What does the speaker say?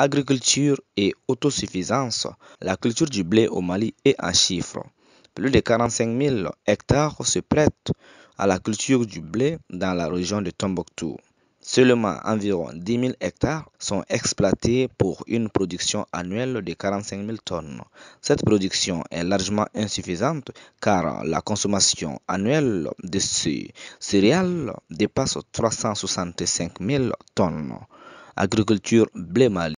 Agriculture et autosuffisance, la culture du blé au Mali est en chiffre. Plus de 45 000 hectares se prêtent à la culture du blé dans la région de Tombouctou. Seulement environ 10 000 hectares sont exploités pour une production annuelle de 45 000 tonnes. Cette production est largement insuffisante car la consommation annuelle de ces céréales dépasse 365 000 tonnes. Agriculture blé Mali.